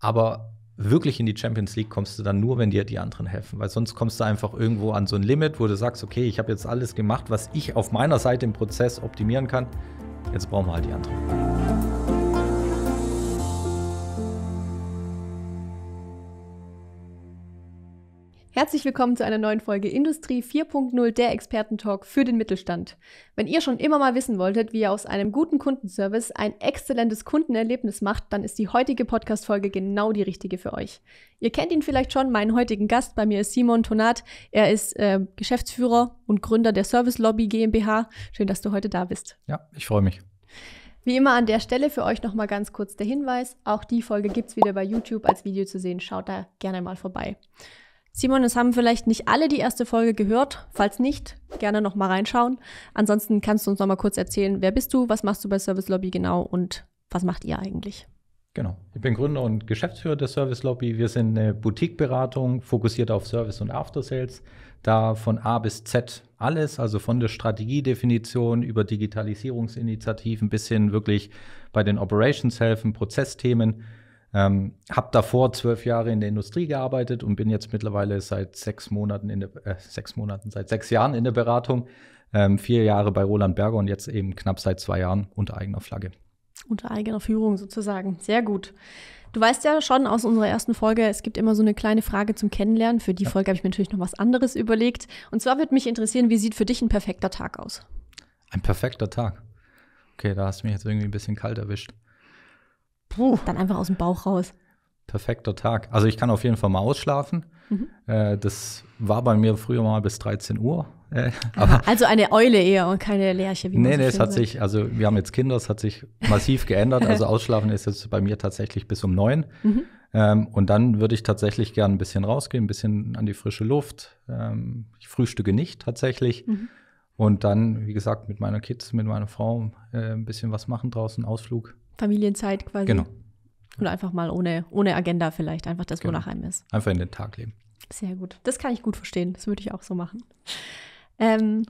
Aber wirklich in die Champions League kommst du dann nur, wenn dir die anderen helfen, weil sonst kommst du einfach irgendwo an so ein Limit, wo du sagst, okay, ich habe jetzt alles gemacht, was ich auf meiner Seite im Prozess optimieren kann. Jetzt brauchen wir halt die anderen. Herzlich willkommen zu einer neuen Folge Industrie 4.0, der Expertentalk für den Mittelstand. Wenn ihr schon immer mal wissen wolltet, wie ihr aus einem guten Kundenservice ein exzellentes Kundenerlebnis macht, dann ist die heutige Podcast-Folge genau die richtige für euch. Ihr kennt ihn vielleicht schon, meinen heutigen Gast. Bei mir ist Simon Tonat. Er ist äh, Geschäftsführer und Gründer der Service Lobby GmbH. Schön, dass du heute da bist. Ja, ich freue mich. Wie immer an der Stelle für euch nochmal ganz kurz der Hinweis. Auch die Folge gibt es wieder bei YouTube als Video zu sehen. Schaut da gerne mal vorbei. Simon, es haben vielleicht nicht alle die erste Folge gehört. Falls nicht, gerne noch mal reinschauen. Ansonsten kannst du uns noch mal kurz erzählen, wer bist du, was machst du bei Service Lobby genau und was macht ihr eigentlich? Genau. Ich bin Gründer und Geschäftsführer der Service Lobby. Wir sind eine Boutique-Beratung, fokussiert auf Service und After Sales. Da von A bis Z alles, also von der Strategiedefinition über Digitalisierungsinitiativen bis hin wirklich bei den Operations helfen, Prozessthemen. Ähm, hab davor zwölf Jahre in der Industrie gearbeitet und bin jetzt mittlerweile seit sechs Monaten in der äh, sechs Monaten seit sechs Jahren in der Beratung, ähm, vier Jahre bei Roland Berger und jetzt eben knapp seit zwei Jahren unter eigener Flagge. Unter eigener Führung sozusagen. Sehr gut. Du weißt ja schon aus unserer ersten Folge, es gibt immer so eine kleine Frage zum Kennenlernen. Für die Folge habe ich mir natürlich noch was anderes überlegt. Und zwar würde mich interessieren, wie sieht für dich ein perfekter Tag aus? Ein perfekter Tag. Okay, da hast du mich jetzt irgendwie ein bisschen kalt erwischt. Puh. Dann einfach aus dem Bauch raus. Perfekter Tag. Also ich kann auf jeden Fall mal ausschlafen. Mhm. Äh, das war bei mir früher mal bis 13 Uhr. Äh, Aha, also eine Eule eher und keine Lerche. Wie nee, nee, es hat sich, also wir haben jetzt Kinder, es hat sich massiv geändert. Also Ausschlafen ist jetzt bei mir tatsächlich bis um neun. Mhm. Ähm, und dann würde ich tatsächlich gerne ein bisschen rausgehen, ein bisschen an die frische Luft. Ähm, ich frühstücke nicht tatsächlich. Mhm. Und dann, wie gesagt, mit meiner Kids, mit meiner Frau äh, ein bisschen was machen draußen, Ausflug. Familienzeit quasi. Genau. Oder einfach mal ohne, ohne Agenda vielleicht, einfach das, genau. wonach einem ist. Einfach in den Tag leben. Sehr gut. Das kann ich gut verstehen. Das würde ich auch so machen. Ähm,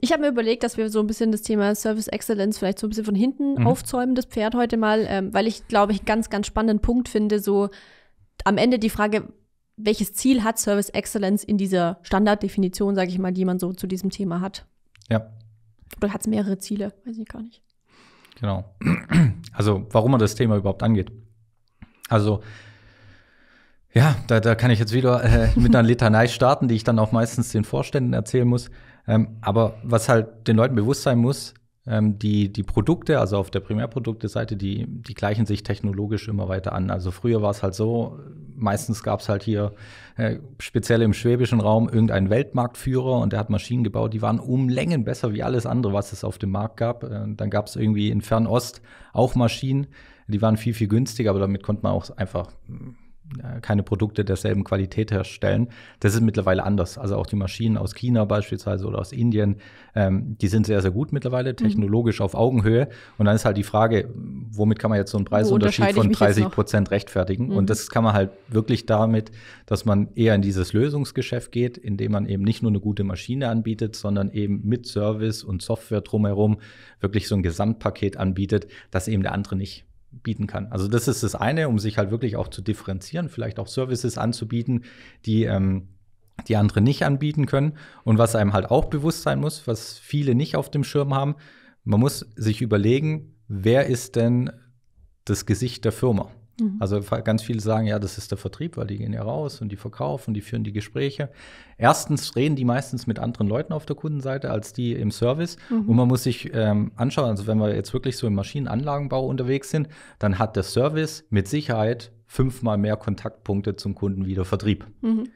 ich habe mir überlegt, dass wir so ein bisschen das Thema Service Excellence vielleicht so ein bisschen von hinten mhm. aufzäumen, das Pferd heute mal, ähm, weil ich, glaube ich, einen ganz, ganz spannenden Punkt finde, so am Ende die Frage, welches Ziel hat Service Excellence in dieser Standarddefinition, sage ich mal, die man so zu diesem Thema hat? Ja. Oder hat es mehrere Ziele? Weiß ich gar nicht. Genau. Also, warum man das Thema überhaupt angeht. Also, ja, da, da kann ich jetzt wieder äh, mit einer Litanei starten, die ich dann auch meistens den Vorständen erzählen muss. Ähm, aber was halt den Leuten bewusst sein muss, ähm, die, die Produkte, also auf der Primärprodukte-Seite, die, die gleichen sich technologisch immer weiter an. Also früher war es halt so, meistens gab es halt hier, äh, speziell im schwäbischen Raum, irgendeinen Weltmarktführer und der hat Maschinen gebaut, die waren um Längen besser wie alles andere, was es auf dem Markt gab. Äh, dann gab es irgendwie in Fernost auch Maschinen, die waren viel, viel günstiger, aber damit konnte man auch einfach äh, keine Produkte derselben Qualität herstellen. Das ist mittlerweile anders. Also auch die Maschinen aus China beispielsweise oder aus Indien, ähm, die sind sehr, sehr gut mittlerweile, mhm. technologisch mhm. auf Augenhöhe. Und dann ist halt die Frage, womit kann man jetzt so einen Preisunterschied von 30 Prozent rechtfertigen? Mhm. Und das mhm. kann man halt wirklich damit, dass man eher in dieses Lösungsgeschäft geht, indem man eben nicht nur eine gute Maschine anbietet, sondern eben mit Service und Software drumherum wirklich so ein Gesamtpaket anbietet, das eben der andere nicht bieten kann. Also das ist das eine, um sich halt wirklich auch zu differenzieren, vielleicht auch Services anzubieten, die ähm, die andere nicht anbieten können. Und was einem halt auch bewusst sein muss, was viele nicht auf dem Schirm haben, man muss sich überlegen, wer ist denn das Gesicht der Firma? Mhm. Also ganz viele sagen, ja, das ist der Vertrieb, weil die gehen ja raus und die verkaufen, und die führen die Gespräche. Erstens reden die meistens mit anderen Leuten auf der Kundenseite als die im Service. Mhm. Und man muss sich ähm, anschauen, also wenn wir jetzt wirklich so im Maschinenanlagenbau unterwegs sind, dann hat der Service mit Sicherheit fünfmal mehr Kontaktpunkte zum Kunden wie der Vertrieb. Mhm.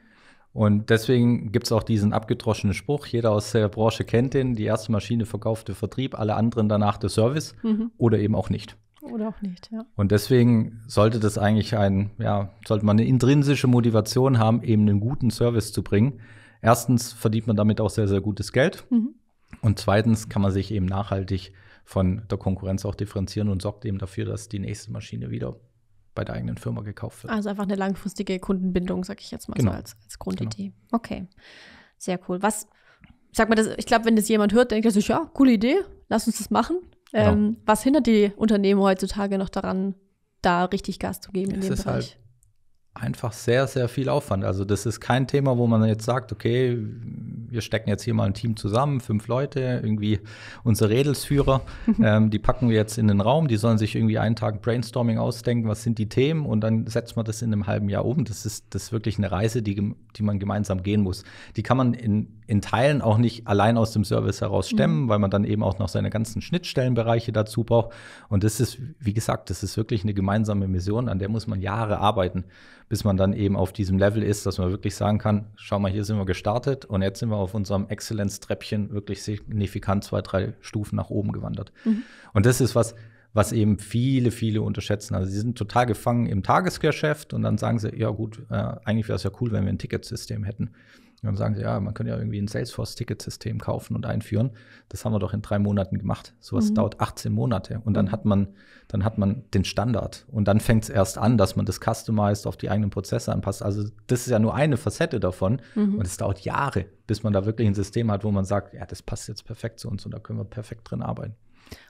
Und deswegen gibt es auch diesen abgedroschenen Spruch, jeder aus der Branche kennt den, die erste Maschine verkaufte Vertrieb, alle anderen danach der Service mhm. oder eben auch nicht. Oder auch nicht, ja. Und deswegen sollte das eigentlich ein, ja, sollte man eine intrinsische Motivation haben, eben einen guten Service zu bringen. Erstens verdient man damit auch sehr, sehr gutes Geld. Mhm. Und zweitens kann man sich eben nachhaltig von der Konkurrenz auch differenzieren und sorgt eben dafür, dass die nächste Maschine wieder bei der eigenen Firma gekauft wird. Also einfach eine langfristige Kundenbindung, sag ich jetzt mal genau. so als, als Grundidee. Genau. Okay, sehr cool. Was, sag mal, das, ich glaube, wenn das jemand hört, denkt er sich, ja, coole Idee, lass uns das machen. Genau. Ähm, was hindert die Unternehmen heutzutage noch daran, da richtig Gas zu geben? Es in dem ist Bereich? halt einfach sehr, sehr viel Aufwand. Also das ist kein Thema, wo man jetzt sagt, okay, wir stecken jetzt hier mal ein Team zusammen, fünf Leute, irgendwie unsere Redelsführer, ähm, die packen wir jetzt in den Raum, die sollen sich irgendwie einen Tag Brainstorming ausdenken, was sind die Themen und dann setzt man das in einem halben Jahr um. Das ist, das ist wirklich eine Reise, die, die man gemeinsam gehen muss. Die kann man in in Teilen auch nicht allein aus dem Service heraus mhm. stemmen, mhm. weil man dann eben auch noch seine ganzen Schnittstellenbereiche dazu braucht. Und das ist, wie gesagt, das ist wirklich eine gemeinsame Mission, an der muss man Jahre arbeiten, bis man dann eben auf diesem Level ist, dass man wirklich sagen kann, schau mal, hier sind wir gestartet und jetzt sind wir auf unserem Exzellenztreppchen wirklich signifikant zwei, drei Stufen nach oben gewandert. Mhm. Und das ist was, was eben viele, viele unterschätzen. Also sie sind total gefangen im Tagesgeschäft und dann sagen sie, ja gut, äh, eigentlich wäre es ja cool, wenn wir ein Ticketsystem hätten dann sagen sie, ja, man könnte ja irgendwie ein salesforce ticket system kaufen und einführen. Das haben wir doch in drei Monaten gemacht. Sowas mhm. dauert 18 Monate. Und dann mhm. hat man, dann hat man den Standard. Und dann fängt es erst an, dass man das customized auf die eigenen Prozesse anpasst. Also das ist ja nur eine Facette davon. Mhm. Und es dauert Jahre, bis man da wirklich ein System hat, wo man sagt, ja, das passt jetzt perfekt zu uns und da können wir perfekt drin arbeiten.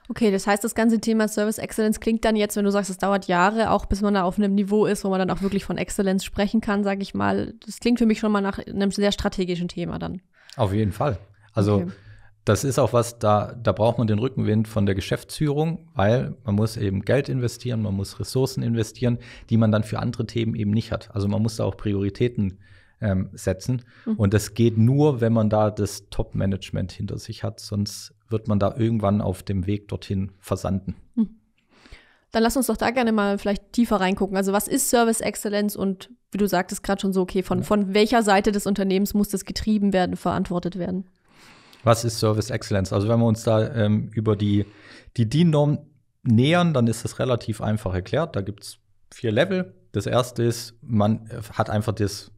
Okay, das heißt, das ganze Thema Service Excellence klingt dann jetzt, wenn du sagst, es dauert Jahre, auch bis man da auf einem Niveau ist, wo man dann auch wirklich von Excellence sprechen kann, sage ich mal. Das klingt für mich schon mal nach einem sehr strategischen Thema dann. Auf jeden Fall. Also okay. das ist auch was, da, da braucht man den Rückenwind von der Geschäftsführung, weil man muss eben Geld investieren, man muss Ressourcen investieren, die man dann für andere Themen eben nicht hat. Also man muss da auch Prioritäten äh, ähm, setzen. Mhm. Und das geht nur, wenn man da das Top-Management hinter sich hat, sonst wird man da irgendwann auf dem Weg dorthin versanden. Mhm. Dann lass uns doch da gerne mal vielleicht tiefer reingucken. Also was ist Service Excellence und wie du sagtest gerade schon so, okay, von, ja. von welcher Seite des Unternehmens muss das getrieben werden, verantwortet werden? Was ist Service Excellence? Also wenn wir uns da ähm, über die, die DIN-Norm nähern, dann ist das relativ einfach erklärt. Da gibt es vier Level. Das erste ist, man hat einfach das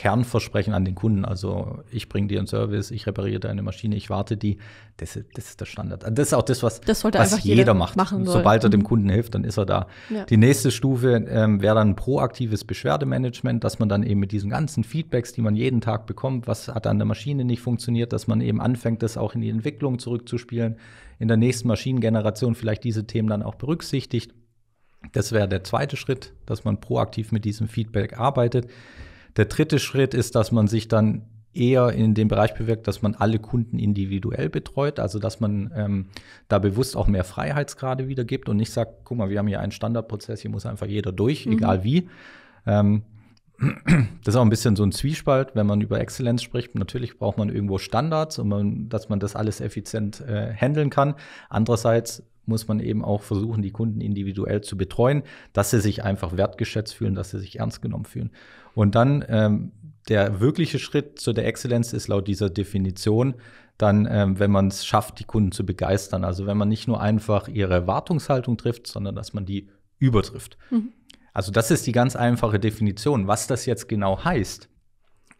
Kernversprechen an den Kunden. Also ich bringe dir einen Service, ich repariere deine Maschine, ich warte die. Das, das ist der Standard. Das ist auch das, was, das was jeder, jeder macht. Sobald er dem mhm. Kunden hilft, dann ist er da. Ja. Die nächste Stufe ähm, wäre dann proaktives Beschwerdemanagement, dass man dann eben mit diesen ganzen Feedbacks, die man jeden Tag bekommt, was hat an der Maschine nicht funktioniert, dass man eben anfängt, das auch in die Entwicklung zurückzuspielen, in der nächsten Maschinengeneration vielleicht diese Themen dann auch berücksichtigt. Das wäre der zweite Schritt, dass man proaktiv mit diesem Feedback arbeitet. Der dritte Schritt ist, dass man sich dann eher in dem Bereich bewirkt, dass man alle Kunden individuell betreut, also dass man ähm, da bewusst auch mehr Freiheitsgrade wiedergibt und nicht sagt, guck mal, wir haben hier einen Standardprozess, hier muss einfach jeder durch, mhm. egal wie. Ähm, das ist auch ein bisschen so ein Zwiespalt, wenn man über Exzellenz spricht. Natürlich braucht man irgendwo Standards, um, dass man das alles effizient äh, handeln kann. Andererseits muss man eben auch versuchen, die Kunden individuell zu betreuen, dass sie sich einfach wertgeschätzt fühlen, dass sie sich ernst genommen fühlen. Und dann ähm, der wirkliche Schritt zu der Exzellenz ist laut dieser Definition dann, ähm, wenn man es schafft, die Kunden zu begeistern. Also wenn man nicht nur einfach ihre Erwartungshaltung trifft, sondern dass man die übertrifft. Mhm. Also das ist die ganz einfache Definition. Was das jetzt genau heißt,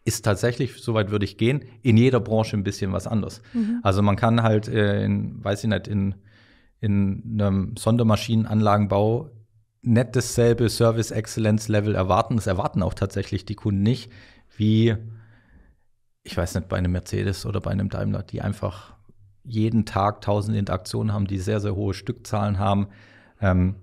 ist tatsächlich, soweit würde ich gehen, in jeder Branche ein bisschen was anders. Mhm. Also man kann halt äh, in, weiß ich nicht, in in einem Sondermaschinenanlagenbau nicht dasselbe Service Excellence Level erwarten. Das erwarten auch tatsächlich die Kunden nicht, wie ich weiß nicht, bei einem Mercedes oder bei einem Daimler, die einfach jeden Tag tausend Interaktionen haben, die sehr, sehr hohe Stückzahlen haben. Ähm,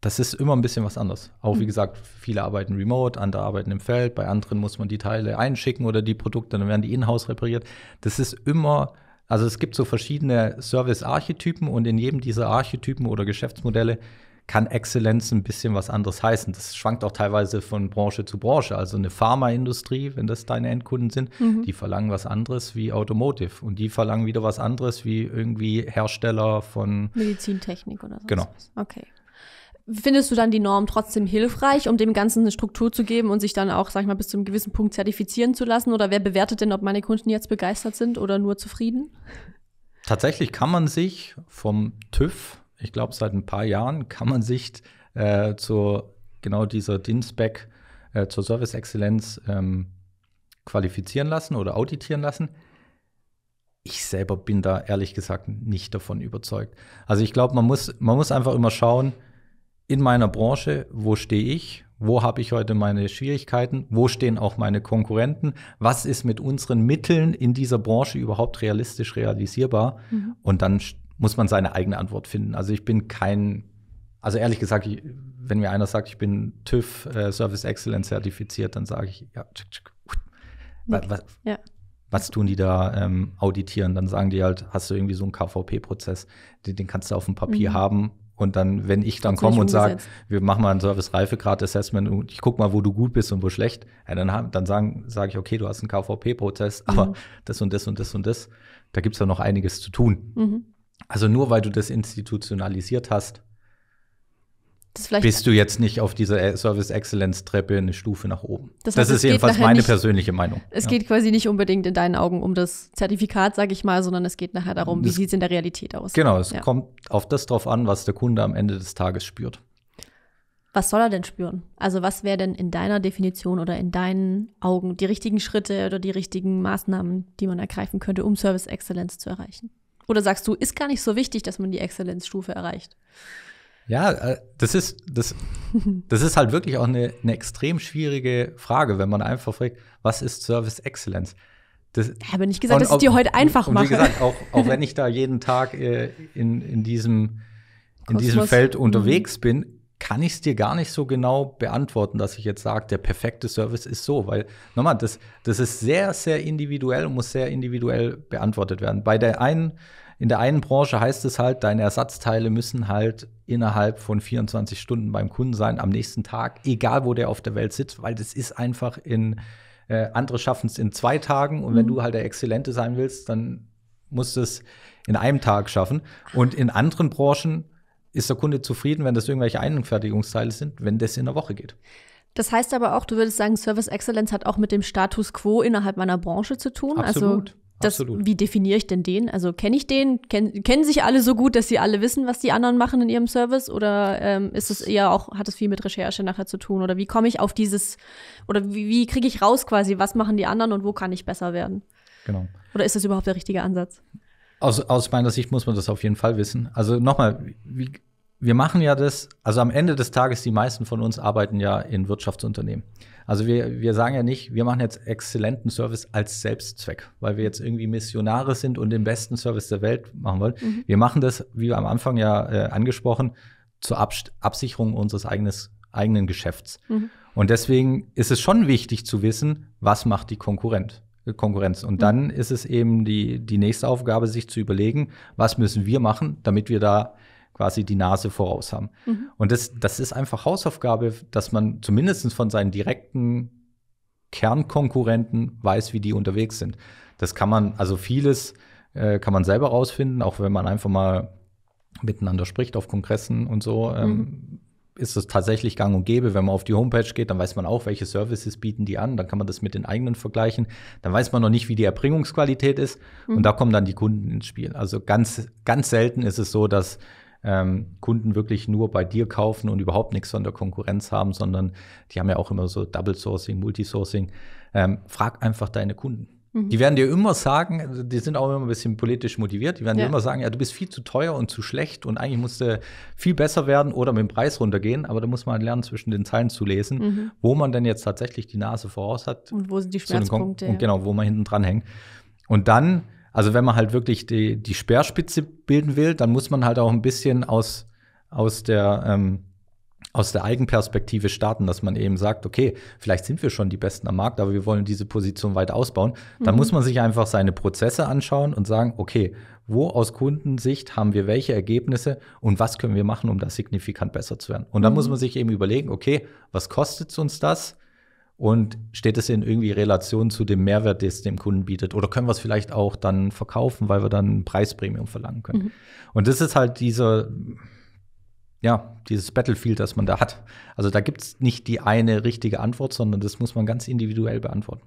das ist immer ein bisschen was anderes. Auch wie mhm. gesagt, viele arbeiten remote, andere arbeiten im Feld, bei anderen muss man die Teile einschicken oder die Produkte, dann werden die in-house repariert. Das ist immer also es gibt so verschiedene Service-Archetypen und in jedem dieser Archetypen oder Geschäftsmodelle kann Exzellenz ein bisschen was anderes heißen. Das schwankt auch teilweise von Branche zu Branche. Also eine Pharmaindustrie, wenn das deine Endkunden sind, mhm. die verlangen was anderes wie Automotive und die verlangen wieder was anderes wie irgendwie Hersteller von Medizintechnik oder so. Genau. Was. Okay. Findest du dann die Norm trotzdem hilfreich, um dem Ganzen eine Struktur zu geben und sich dann auch, sag ich mal, bis zu einem gewissen Punkt zertifizieren zu lassen? Oder wer bewertet denn, ob meine Kunden jetzt begeistert sind oder nur zufrieden? Tatsächlich kann man sich vom TÜV, ich glaube seit ein paar Jahren, kann man sich äh, zu genau dieser DIN-Spec äh, zur Service-Exzellenz ähm, qualifizieren lassen oder auditieren lassen. Ich selber bin da ehrlich gesagt nicht davon überzeugt. Also ich glaube, man muss, man muss einfach immer schauen, in meiner Branche, wo stehe ich, wo habe ich heute meine Schwierigkeiten, wo stehen auch meine Konkurrenten, was ist mit unseren Mitteln in dieser Branche überhaupt realistisch realisierbar mhm. und dann muss man seine eigene Antwort finden. Also ich bin kein, also ehrlich gesagt, ich, wenn mir einer sagt, ich bin TÜV äh, Service Excellence zertifiziert, dann sage ich, ja, tschick, tschick, okay. was, ja. was, tun die da ähm, auditieren? Dann sagen die halt, hast du irgendwie so einen KVP-Prozess, den, den, kannst du auf dem Papier mhm. haben, und dann, wenn ich dann komme und sage, wir machen mal ein Service-Reifegrad-Assessment und ich gucke mal, wo du gut bist und wo schlecht, ja, dann, dann sagen, sage ich, okay, du hast einen KVP-Prozess, aber mhm. das und das und das und das, da gibt es ja noch einiges zu tun. Mhm. Also nur weil du das institutionalisiert hast, bist du jetzt nicht auf dieser e- Service Excellence Treppe eine Stufe nach oben. Das, heißt, das ist jedenfalls meine nicht, persönliche Meinung. Es ja. geht quasi nicht unbedingt in deinen Augen um das Zertifikat, sage ich mal, sondern es geht nachher darum, wie sieht es in der Realität aus. Genau, es ja. kommt auf das drauf an, was der Kunde am Ende des Tages spürt. Was soll er denn spüren? Also was wäre denn in deiner Definition oder in deinen Augen die richtigen Schritte oder die richtigen Maßnahmen, die man ergreifen könnte, um Service Excellence zu erreichen? Oder sagst du, ist gar nicht so wichtig, dass man die Exzellenzstufe erreicht? Ja, äh, das ist, das, das ist halt wirklich auch eine, eine extrem schwierige Frage, wenn man einfach fragt, was ist Service Excellence? Das, ich habe nicht gesagt, dass ich dir heute einfach mache. Wie gesagt, auch, auch wenn ich da jeden Tag äh, in, in, diesem, in diesem Feld mhm. unterwegs bin, kann ich es dir gar nicht so genau beantworten, dass ich jetzt sage, der perfekte Service ist so, weil nochmal, das, das ist sehr, sehr individuell und muss sehr individuell beantwortet werden. Bei der einen in der einen Branche heißt es halt, deine Ersatzteile müssen halt innerhalb von 24 Stunden beim Kunden sein, am nächsten Tag, egal wo der auf der Welt sitzt, weil das ist einfach in, äh, andere schaffen es in zwei Tagen und mhm. wenn du halt der Exzellente sein willst, dann musst du es in einem Tag schaffen. Und in anderen Branchen ist der Kunde zufrieden, wenn das irgendwelche Einfertigungsteile sind, wenn das in einer Woche geht. Das heißt aber auch, du würdest sagen, Service Excellence hat auch mit dem Status quo innerhalb meiner Branche zu tun. Also Absolut. Also das, wie definiere ich denn den? Also kenne ich den? Ken, kennen sich alle so gut, dass sie alle wissen, was die anderen machen in ihrem Service? Oder ähm, ist es eher auch, hat es viel mit Recherche nachher zu tun? Oder wie komme ich auf dieses, oder wie, wie kriege ich raus quasi, was machen die anderen und wo kann ich besser werden? Genau. Oder ist das überhaupt der richtige Ansatz? Aus, aus meiner Sicht muss man das auf jeden Fall wissen. Also nochmal, wie, wir machen ja das, also am Ende des Tages, die meisten von uns arbeiten ja in Wirtschaftsunternehmen. Also wir, wir sagen ja nicht, wir machen jetzt exzellenten Service als Selbstzweck, weil wir jetzt irgendwie Missionare sind und den besten Service der Welt machen wollen. Mhm. Wir machen das, wie am Anfang ja äh, angesprochen, zur Abs Absicherung unseres eigenes, eigenen Geschäfts. Mhm. Und deswegen ist es schon wichtig zu wissen, was macht die Konkurrent. Konkurrenz. Und mhm. dann ist es eben die, die nächste Aufgabe, sich zu überlegen, was müssen wir machen, damit wir da quasi die Nase voraus haben. Mhm. Und das, das ist einfach Hausaufgabe, dass man zumindest von seinen direkten Kernkonkurrenten weiß, wie die unterwegs sind. Das kann man, also vieles äh, kann man selber rausfinden, auch wenn man einfach mal miteinander spricht auf Kongressen und so. Ähm, mhm. ist das tatsächlich gang und gäbe. Wenn man auf die Homepage geht, dann weiß man auch, welche Services bieten die an. Dann kann man das mit den eigenen vergleichen. Dann weiß man noch nicht, wie die Erbringungsqualität ist. Mhm. Und da kommen dann die Kunden ins Spiel. Also ganz, ganz selten ist es so, dass ähm, Kunden wirklich nur bei dir kaufen und überhaupt nichts von der Konkurrenz haben, sondern die haben ja auch immer so Double Sourcing, Multisourcing. Ähm, frag einfach deine Kunden. Mhm. Die werden dir immer sagen, also die sind auch immer ein bisschen politisch motiviert, die werden ja. dir immer sagen, ja, du bist viel zu teuer und zu schlecht und eigentlich musst du viel besser werden oder mit dem Preis runtergehen, aber da muss man lernen, zwischen den Zeilen zu lesen, mhm. wo man denn jetzt tatsächlich die Nase voraus hat. Und wo sind die Schmerzpunkte. Und genau, wo man hinten dran hängt. Und dann also wenn man halt wirklich die, die Speerspitze bilden will, dann muss man halt auch ein bisschen aus, aus der ähm, aus der Eigenperspektive starten, dass man eben sagt, okay, vielleicht sind wir schon die Besten am Markt, aber wir wollen diese Position weiter ausbauen. Dann mhm. muss man sich einfach seine Prozesse anschauen und sagen, okay, wo aus Kundensicht haben wir welche Ergebnisse und was können wir machen, um da signifikant besser zu werden. Und dann mhm. muss man sich eben überlegen, okay, was kostet uns das? Und steht es in irgendwie Relation zu dem Mehrwert, den es dem Kunden bietet? Oder können wir es vielleicht auch dann verkaufen, weil wir dann ein Preispremium verlangen können? Mhm. Und das ist halt dieser, ja, dieses Battlefield, das man da hat. Also da gibt es nicht die eine richtige Antwort, sondern das muss man ganz individuell beantworten.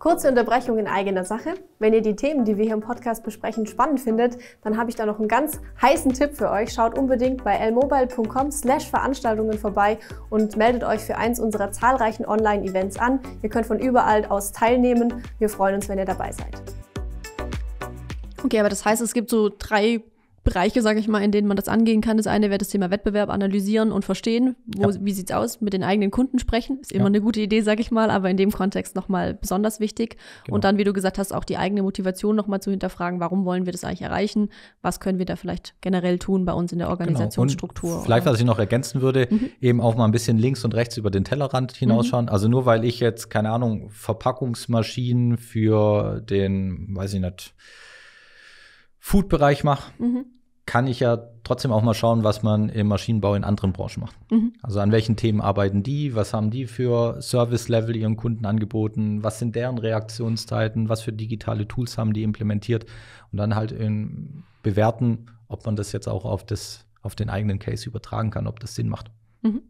Kurze Unterbrechung in eigener Sache. Wenn ihr die Themen, die wir hier im Podcast besprechen, spannend findet, dann habe ich da noch einen ganz heißen Tipp für euch. Schaut unbedingt bei lmobile.com/slash Veranstaltungen vorbei und meldet euch für eins unserer zahlreichen Online-Events an. Ihr könnt von überall aus teilnehmen. Wir freuen uns, wenn ihr dabei seid. Okay, aber das heißt, es gibt so drei Bereiche, sage ich mal, in denen man das angehen kann. Das eine wäre das Thema Wettbewerb analysieren und verstehen. Wo, ja. Wie sieht's aus? Mit den eigenen Kunden sprechen. Ist immer ja. eine gute Idee, sage ich mal, aber in dem Kontext nochmal besonders wichtig. Genau. Und dann, wie du gesagt hast, auch die eigene Motivation nochmal zu hinterfragen. Warum wollen wir das eigentlich erreichen? Was können wir da vielleicht generell tun bei uns in der genau. Organisationsstruktur? Genau. Vielleicht, oder? was ich noch ergänzen würde, mhm. eben auch mal ein bisschen links und rechts über den Tellerrand hinausschauen. Mhm. Also nur weil ich jetzt, keine Ahnung, Verpackungsmaschinen für den, weiß ich nicht, Food-Bereich mache, mhm kann ich ja trotzdem auch mal schauen, was man im Maschinenbau in anderen Branchen macht. Mhm. Also an welchen Themen arbeiten die, was haben die für Service-Level ihren Kunden angeboten, was sind deren Reaktionszeiten, was für digitale Tools haben die implementiert und dann halt bewerten, ob man das jetzt auch auf, das, auf den eigenen Case übertragen kann, ob das Sinn macht. Mhm.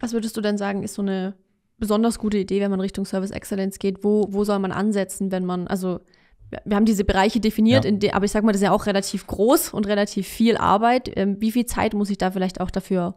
Was würdest du denn sagen, ist so eine besonders gute Idee, wenn man Richtung Service Excellence geht? Wo, wo soll man ansetzen, wenn man, also wir haben diese Bereiche definiert, ja. de, aber ich sag mal, das ist ja auch relativ groß und relativ viel Arbeit. Ähm, wie viel Zeit muss ich da vielleicht auch dafür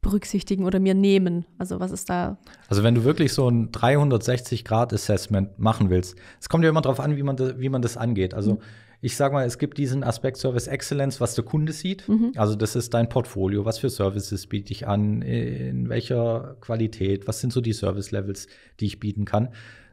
berücksichtigen oder mir nehmen? Also was ist da? Also wenn du wirklich so ein 360-Grad-Assessment machen willst, es kommt ja immer darauf an, wie man, das, wie man das angeht. Also mhm. ich sage mal, es gibt diesen Aspekt Service Excellence, was der Kunde sieht. Mhm. Also das ist dein Portfolio, was für Services biete ich an, in welcher Qualität, was sind so die Service-Levels, die ich bieten kann.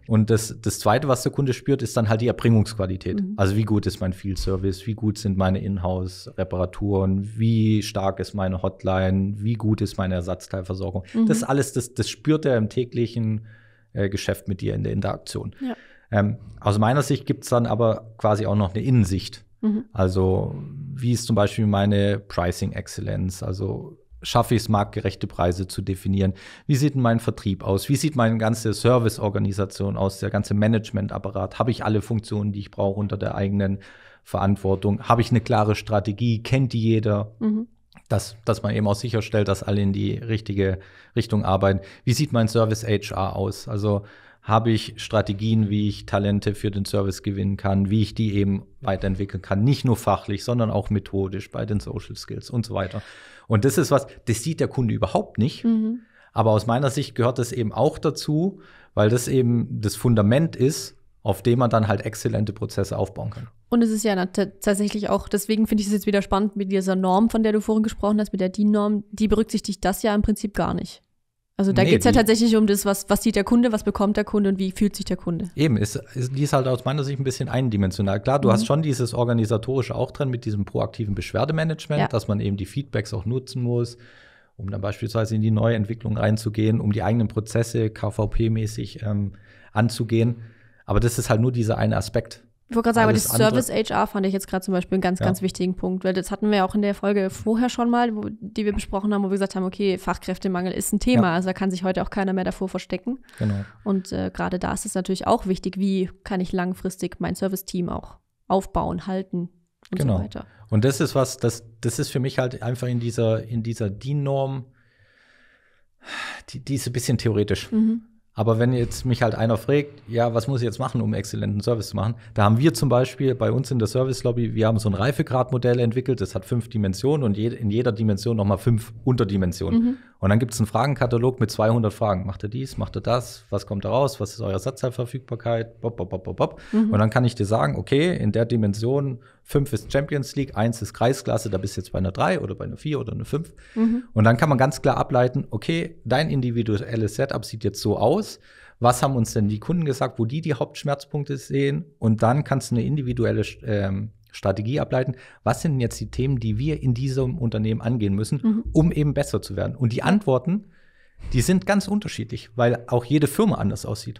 Und das, das Zweite, was der Kunde spürt, ist dann halt die Erbringungsqualität. Mhm. Also wie gut ist mein Field Service, wie gut sind meine Inhouse-Reparaturen, wie stark ist meine Hotline, wie gut ist meine Ersatzteilversorgung. Mhm. Das alles, das, das spürt er im täglichen äh, Geschäft mit dir in der Interaktion. Ja. Ähm, aus meiner Sicht gibt es dann aber quasi auch noch eine Innensicht. Mhm. Also wie ist zum Beispiel meine Pricing-Exzellenz? Also schaffe ich es, marktgerechte Preise zu definieren? Wie sieht mein Vertrieb aus? Wie sieht meine ganze Serviceorganisation aus, der ganze Managementapparat? Habe ich alle Funktionen, die ich brauche unter der eigenen Verantwortung? Habe ich eine klare Strategie? Kennt die jeder? Mhm. Dass, dass man eben auch sicherstellt, dass alle in die richtige Richtung arbeiten. Wie sieht mein Service HR aus? Also habe ich Strategien, wie ich Talente für den Service gewinnen kann, wie ich die eben weiterentwickeln kann, nicht nur fachlich, sondern auch methodisch bei den Social Skills und so weiter. Und das ist was, das sieht der Kunde überhaupt nicht. Mhm. Aber aus meiner Sicht gehört das eben auch dazu, weil das eben das Fundament ist, auf dem man dann halt exzellente Prozesse aufbauen kann. Und es ist ja tatsächlich auch, deswegen finde ich es jetzt wieder spannend mit dieser Norm, von der du vorhin gesprochen hast, mit der DIN-Norm, die berücksichtigt das ja im Prinzip gar nicht. Also da nee, geht es ja tatsächlich um das, was, was sieht der Kunde, was bekommt der Kunde und wie fühlt sich der Kunde. Eben, ist, ist, die ist halt aus meiner Sicht ein bisschen eindimensional. Klar, du mhm. hast schon dieses organisatorische auch drin mit diesem proaktiven Beschwerdemanagement, ja. dass man eben die Feedbacks auch nutzen muss, um dann beispielsweise in die neue Entwicklung reinzugehen, um die eigenen Prozesse KVP-mäßig ähm, anzugehen. Aber das ist halt nur dieser eine Aspekt. Ich wollte gerade sagen, aber das Service HR fand ich jetzt gerade zum Beispiel einen ganz, ja. ganz wichtigen Punkt, weil das hatten wir auch in der Folge vorher schon mal, wo, die wir besprochen haben, wo wir gesagt haben, okay, Fachkräftemangel ist ein Thema, ja. also da kann sich heute auch keiner mehr davor verstecken. Genau. Und äh, gerade da ist es natürlich auch wichtig, wie kann ich langfristig mein Service-Team auch aufbauen, halten und genau. so weiter. Und das ist was, das, das ist für mich halt einfach in dieser, in dieser DIN-Norm, die, die ist ein bisschen theoretisch. Mhm. Aber wenn jetzt mich halt einer fragt, ja, was muss ich jetzt machen, um exzellenten Service zu machen? Da haben wir zum Beispiel bei uns in der Service Lobby, wir haben so ein Reifegradmodell entwickelt, das hat fünf Dimensionen und in jeder Dimension nochmal fünf Unterdimensionen. Mhm. Und dann gibt es einen Fragenkatalog mit 200 Fragen. Macht ihr dies, macht ihr das, was kommt da raus, was ist eure Ersatzteilverfügbarkeit, Bop, bop, bop, bop, bop. Mhm. Und dann kann ich dir sagen, okay, in der Dimension Fünf ist Champions League, eins ist Kreisklasse, da bist du jetzt bei einer drei oder bei einer vier oder einer fünf. Mhm. Und dann kann man ganz klar ableiten, okay, dein individuelles Setup sieht jetzt so aus. Was haben uns denn die Kunden gesagt, wo die die Hauptschmerzpunkte sehen? Und dann kannst du eine individuelle ähm, Strategie ableiten. Was sind jetzt die Themen, die wir in diesem Unternehmen angehen müssen, mhm. um eben besser zu werden? Und die Antworten, die sind ganz unterschiedlich, weil auch jede Firma anders aussieht.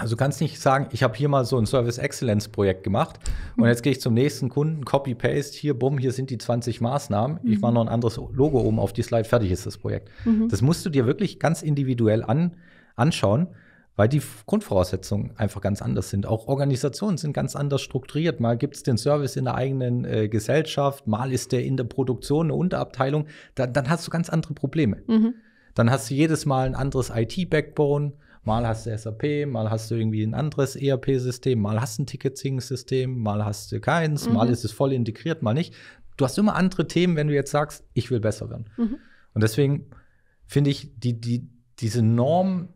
Also du kannst nicht sagen, ich habe hier mal so ein Service Excellence Projekt gemacht und jetzt gehe ich zum nächsten Kunden, Copy-Paste, hier, bumm, hier sind die 20 Maßnahmen. Mhm. Ich mache noch ein anderes Logo oben auf die Slide, fertig ist das Projekt. Mhm. Das musst du dir wirklich ganz individuell an, anschauen, weil die Grundvoraussetzungen einfach ganz anders sind. Auch Organisationen sind ganz anders strukturiert. Mal gibt es den Service in der eigenen äh, Gesellschaft, mal ist der in der Produktion eine Unterabteilung. Da, dann hast du ganz andere Probleme. Mhm. Dann hast du jedes Mal ein anderes IT-Backbone Mal hast du SAP, mal hast du irgendwie ein anderes ERP-System, mal hast du ein Ticketing-System, mal hast du keins, mhm. mal ist es voll integriert, mal nicht. Du hast immer andere Themen, wenn du jetzt sagst, ich will besser werden. Mhm. Und deswegen finde ich die, die, diese Norm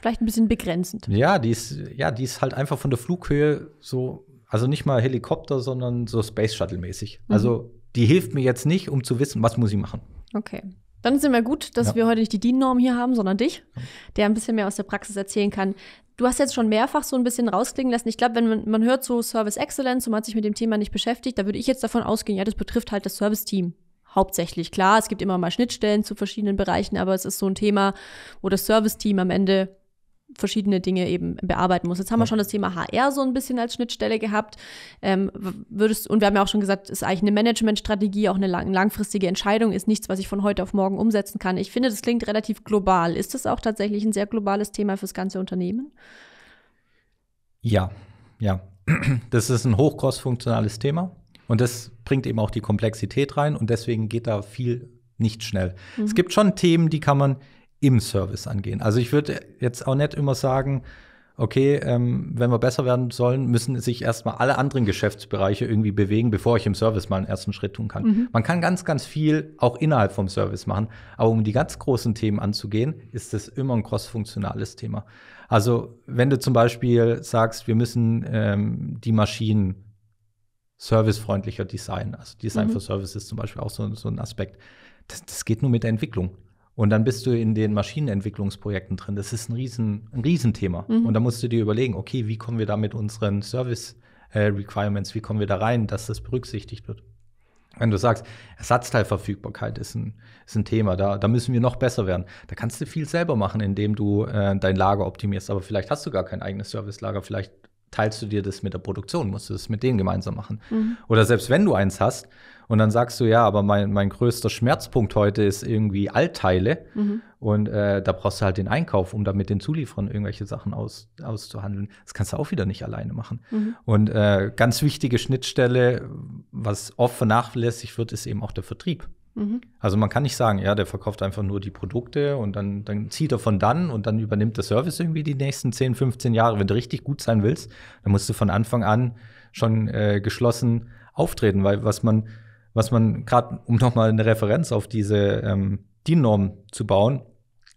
vielleicht ein bisschen begrenzend. Ja, die ist, ja, die ist halt einfach von der Flughöhe so, also nicht mal Helikopter, sondern so Space Shuttle-mäßig. Also mhm. Also die hilft mir jetzt nicht, um zu wissen, was muss ich machen. Okay. Dann sind wir gut, dass ja. wir heute nicht die DIN-Norm hier haben, sondern dich, der ein bisschen mehr aus der Praxis erzählen kann. Du hast jetzt schon mehrfach so ein bisschen rausklingen lassen. Ich glaube, wenn man, man hört so Service Excellence und man hat sich mit dem Thema nicht beschäftigt, da würde ich jetzt davon ausgehen, ja, das betrifft halt das Service-Team hauptsächlich. Klar, es gibt immer mal Schnittstellen zu verschiedenen Bereichen, aber es ist so ein Thema, wo das Service-Team am Ende verschiedene Dinge eben bearbeiten muss. Jetzt haben wir schon das Thema HR so ein bisschen als Schnittstelle gehabt. Ähm, würdest, und wir haben ja auch schon gesagt, ist eigentlich eine Managementstrategie, auch eine lang, langfristige Entscheidung, ist nichts, was ich von heute auf morgen umsetzen kann. Ich finde, das klingt relativ global. Ist das auch tatsächlich ein sehr globales Thema fürs ganze Unternehmen? Ja, ja. Das ist ein hochkostfunktionales Thema und das bringt eben auch die Komplexität rein und deswegen geht da viel nicht schnell. Mhm. Es gibt schon Themen, die kann man im Service angehen. Also ich würde jetzt auch nicht immer sagen, okay, ähm, wenn wir besser werden sollen, müssen sich erstmal alle anderen Geschäftsbereiche irgendwie bewegen, bevor ich im Service mal einen ersten Schritt tun kann. Mhm. Man kann ganz, ganz viel auch innerhalb vom Service machen, aber um die ganz großen Themen anzugehen, ist das immer ein crossfunktionales Thema. Also wenn du zum Beispiel sagst, wir müssen ähm, die Maschinen servicefreundlicher designen, also Design mhm. for Services zum Beispiel auch so, so ein Aspekt. Das, das geht nur mit der Entwicklung. Und dann bist du in den Maschinenentwicklungsprojekten drin. Das ist ein, Riesen, ein Riesenthema. Mhm. Und da musst du dir überlegen, okay, wie kommen wir da mit unseren Service äh, Requirements, wie kommen wir da rein, dass das berücksichtigt wird. Wenn du sagst, Ersatzteilverfügbarkeit ist ein, ist ein Thema, da, da müssen wir noch besser werden. Da kannst du viel selber machen, indem du äh, dein Lager optimierst. Aber vielleicht hast du gar kein eigenes Servicelager, vielleicht teilst du dir das mit der Produktion, musst du das mit denen gemeinsam machen. Mhm. Oder selbst wenn du eins hast und dann sagst du, ja, aber mein, mein größter Schmerzpunkt heute ist irgendwie Altteile mhm. und äh, da brauchst du halt den Einkauf, um da mit den Zulieferern irgendwelche Sachen aus, auszuhandeln. Das kannst du auch wieder nicht alleine machen. Mhm. Und äh, ganz wichtige Schnittstelle, was oft vernachlässigt wird, ist eben auch der Vertrieb. Mhm. Also man kann nicht sagen, ja, der verkauft einfach nur die Produkte und dann, dann zieht er von dann und dann übernimmt der Service irgendwie die nächsten 10, 15 Jahre. Wenn du richtig gut sein willst, dann musst du von Anfang an schon äh, geschlossen auftreten, weil was man, was man gerade, um nochmal eine Referenz auf diese ähm, DIN-Norm zu bauen,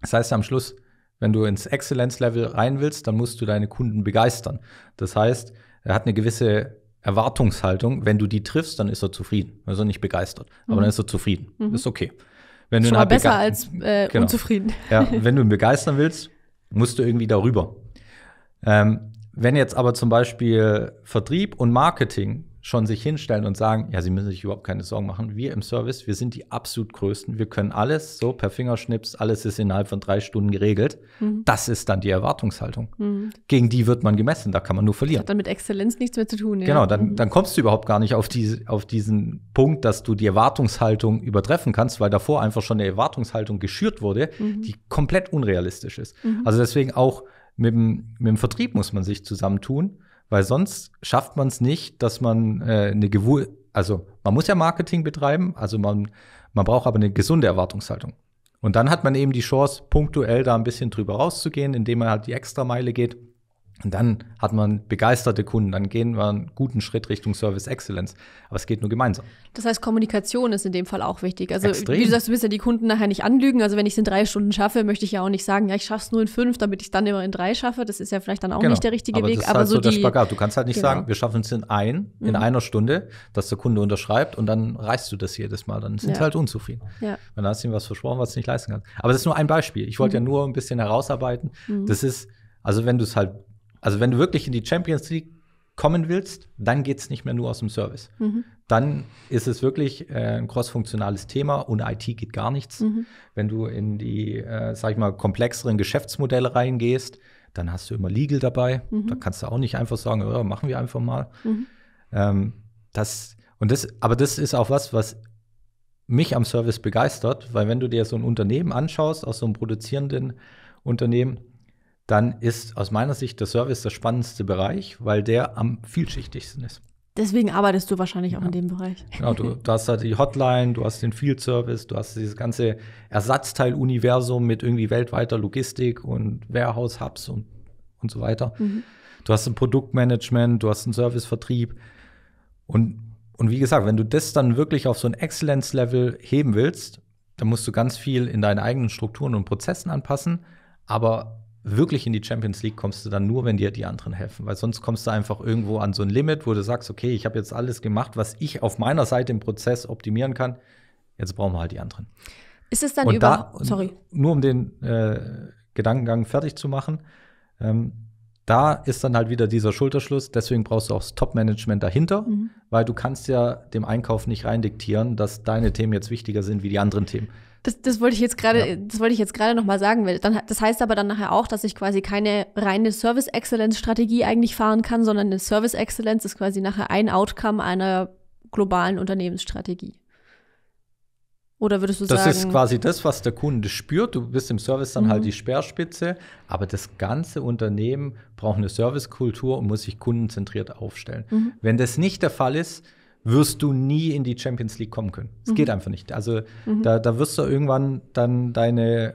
das heißt am Schluss, wenn du ins Excellence-Level rein willst, dann musst du deine Kunden begeistern. Das heißt, er hat eine gewisse Erwartungshaltung, wenn du die triffst, dann ist er zufrieden. Also nicht begeistert, mhm. aber dann ist er zufrieden. Mhm. Ist okay. Wenn du Schon mal halt besser als äh, genau. unzufrieden. Ja, wenn du ihn begeistern willst, musst du irgendwie darüber. Ähm, wenn jetzt aber zum Beispiel Vertrieb und Marketing schon sich hinstellen und sagen, ja, Sie müssen sich überhaupt keine Sorgen machen. Wir im Service, wir sind die absolut Größten. Wir können alles so per Fingerschnips, alles ist innerhalb von drei Stunden geregelt. Mhm. Das ist dann die Erwartungshaltung. Mhm. Gegen die wird man gemessen, da kann man nur verlieren. Das hat dann mit Exzellenz nichts mehr zu tun. Ja. Genau, dann, mhm. dann kommst du überhaupt gar nicht auf, diese, auf diesen Punkt, dass du die Erwartungshaltung übertreffen kannst, weil davor einfach schon eine Erwartungshaltung geschürt wurde, mhm. die komplett unrealistisch ist. Mhm. Also deswegen auch mit dem, mit dem Vertrieb muss man sich zusammentun weil sonst schafft man es nicht, dass man äh, eine Gewur also man muss ja Marketing betreiben, also man, man braucht aber eine gesunde Erwartungshaltung. Und dann hat man eben die Chance, punktuell da ein bisschen drüber rauszugehen, indem man halt die Extrameile geht und dann hat man begeisterte Kunden, dann gehen wir einen guten Schritt Richtung Service Excellence. Aber es geht nur gemeinsam. Das heißt, Kommunikation ist in dem Fall auch wichtig. Also, Extrem. wie du sagst, du willst ja die Kunden nachher nicht anlügen. Also, wenn ich es in drei Stunden schaffe, möchte ich ja auch nicht sagen, ja, ich schaffe es nur in fünf, damit ich dann immer in drei schaffe. Das ist ja vielleicht dann auch genau. nicht der richtige Aber Weg. Das ist Aber halt so, so der Spagat. Du kannst halt nicht genau. sagen, wir schaffen es in ein, in mhm. einer Stunde, dass der Kunde unterschreibt und dann reißt du das jedes Mal. Dann sind ja. sie halt unzufrieden. Ja. Und dann hast du ihm was versprochen, was du nicht leisten kannst. Aber das ist nur ein Beispiel. Ich wollte mhm. ja nur ein bisschen herausarbeiten. Mhm. Das ist, also wenn du es halt also wenn du wirklich in die Champions League kommen willst, dann geht es nicht mehr nur aus dem Service. Mhm. Dann ist es wirklich äh, ein crossfunktionales Thema. Ohne IT geht gar nichts. Mhm. Wenn du in die, äh, sag ich mal, komplexeren Geschäftsmodelle reingehst, dann hast du immer Legal dabei. Mhm. Da kannst du auch nicht einfach sagen, ja, machen wir einfach mal. Mhm. Ähm, das, und das, aber das ist auch was, was mich am Service begeistert, weil wenn du dir so ein Unternehmen anschaust, aus so einem produzierenden Unternehmen, dann ist aus meiner Sicht der Service der spannendste Bereich, weil der am vielschichtigsten ist. Deswegen arbeitest du wahrscheinlich ja. auch in dem Bereich. Genau, du, du, hast halt die Hotline, du hast den Field Service, du hast dieses ganze Ersatzteil-Universum mit irgendwie weltweiter Logistik und Warehouse Hubs und, und so weiter. Mhm. Du hast ein Produktmanagement, du hast einen Servicevertrieb. Und, und wie gesagt, wenn du das dann wirklich auf so ein Excellence-Level heben willst, dann musst du ganz viel in deinen eigenen Strukturen und Prozessen anpassen. Aber wirklich in die Champions League kommst du dann nur, wenn dir die anderen helfen, weil sonst kommst du einfach irgendwo an so ein Limit, wo du sagst, okay, ich habe jetzt alles gemacht, was ich auf meiner Seite im Prozess optimieren kann. Jetzt brauchen wir halt die anderen. Ist es dann und über? Da, Sorry. Nur um den äh, Gedankengang fertig zu machen. Ähm, da ist dann halt wieder dieser Schulterschluss. Deswegen brauchst du auch das Top-Management dahinter, mhm. weil du kannst ja dem Einkauf nicht reindiktieren, dass deine Themen jetzt wichtiger sind wie die anderen Themen. Das, das wollte ich jetzt gerade, ja. das wollte ich jetzt gerade nochmal sagen, weil dann, das heißt aber dann nachher auch, dass ich quasi keine reine Service Excellence Strategie eigentlich fahren kann, sondern eine Service Excellence ist quasi nachher ein Outcome einer globalen Unternehmensstrategie. Oder würdest du das sagen? Das ist quasi das, was der Kunde spürt. Du bist im Service dann halt mhm. halt die Speerspitze, aber das ganze Unternehmen braucht eine Servicekultur und muss sich kundenzentriert aufstellen. Mhm. Wenn das nicht der Fall ist, wirst du nie in die Champions League kommen können. Es mhm. geht einfach nicht. Also mhm. da, da wirst du irgendwann dann deine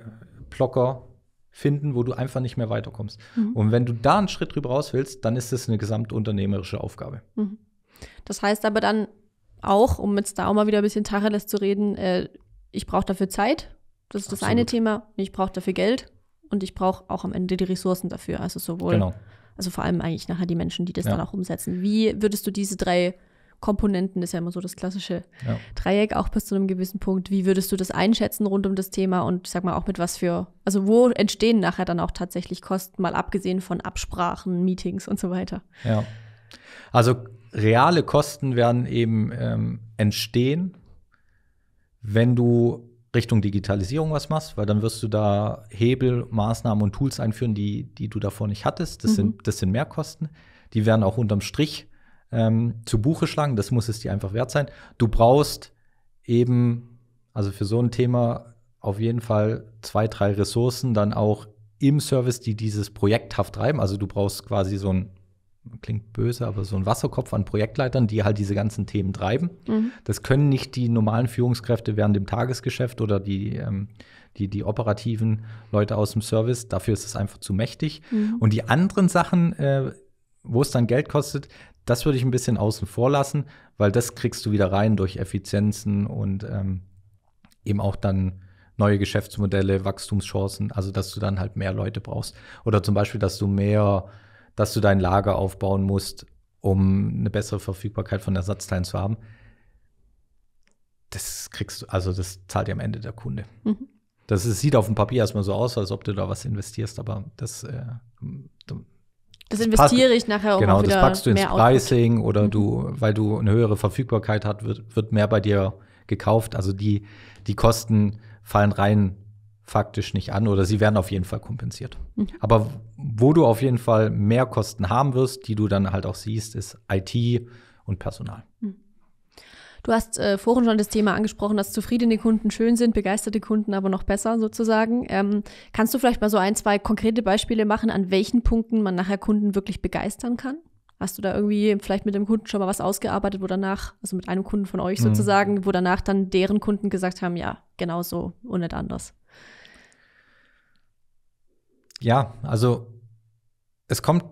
Blocker finden, wo du einfach nicht mehr weiterkommst. Mhm. Und wenn du da einen Schritt drüber raus willst, dann ist das eine gesamtunternehmerische Aufgabe. Mhm. Das heißt aber dann auch, um jetzt da auch mal wieder ein bisschen Tacheles zu reden, äh, ich brauche dafür Zeit. Das ist das Absolut. eine Thema. Ich brauche dafür Geld und ich brauche auch am Ende die Ressourcen dafür. Also sowohl, genau. also vor allem eigentlich nachher die Menschen, die das ja. dann auch umsetzen. Wie würdest du diese drei Komponenten ist ja immer so das klassische ja. Dreieck, auch bis zu einem gewissen Punkt. Wie würdest du das einschätzen rund um das Thema und sag mal auch mit was für, also wo entstehen nachher dann auch tatsächlich Kosten, mal abgesehen von Absprachen, Meetings und so weiter? Ja. Also reale Kosten werden eben ähm, entstehen, wenn du Richtung Digitalisierung was machst, weil dann wirst du da Hebel, Maßnahmen und Tools einführen, die, die du davor nicht hattest. Das, mhm. sind, das sind Mehrkosten. Die werden auch unterm Strich ähm, zu Buche schlagen. Das muss es dir einfach wert sein. Du brauchst eben, also für so ein Thema auf jeden Fall zwei, drei Ressourcen dann auch im Service, die dieses projekthaft treiben. Also du brauchst quasi so ein, klingt böse, aber so ein Wasserkopf an Projektleitern, die halt diese ganzen Themen treiben. Mhm. Das können nicht die normalen Führungskräfte während dem Tagesgeschäft oder die, ähm, die, die operativen Leute aus dem Service. Dafür ist es einfach zu mächtig. Mhm. Und die anderen Sachen, äh, wo es dann Geld kostet, das würde ich ein bisschen außen vor lassen, weil das kriegst du wieder rein durch Effizienzen und ähm, eben auch dann neue Geschäftsmodelle, Wachstumschancen, also dass du dann halt mehr Leute brauchst. Oder zum Beispiel, dass du mehr, dass du dein Lager aufbauen musst, um eine bessere Verfügbarkeit von Ersatzteilen zu haben. Das kriegst du, also das zahlt dir am Ende der Kunde. Mhm. Das sieht auf dem Papier erstmal so aus, als ob du da was investierst, aber das äh, das investiere pack, ich nachher genau, auch wieder Genau, das packst du ins Pricing Output. oder mhm. du, weil du eine höhere Verfügbarkeit hast, wird, wird mehr bei dir gekauft. Also die, die Kosten fallen rein faktisch nicht an oder sie werden auf jeden Fall kompensiert. Mhm. Aber wo du auf jeden Fall mehr Kosten haben wirst, die du dann halt auch siehst, ist IT und Personal. Du hast äh, vorhin schon das Thema angesprochen, dass zufriedene Kunden schön sind, begeisterte Kunden aber noch besser sozusagen. Ähm, kannst du vielleicht mal so ein, zwei konkrete Beispiele machen, an welchen Punkten man nachher Kunden wirklich begeistern kann? Hast du da irgendwie vielleicht mit dem Kunden schon mal was ausgearbeitet, wo danach, also mit einem Kunden von euch mhm. sozusagen, wo danach dann deren Kunden gesagt haben, ja, genau so und nicht anders? Ja, also es kommt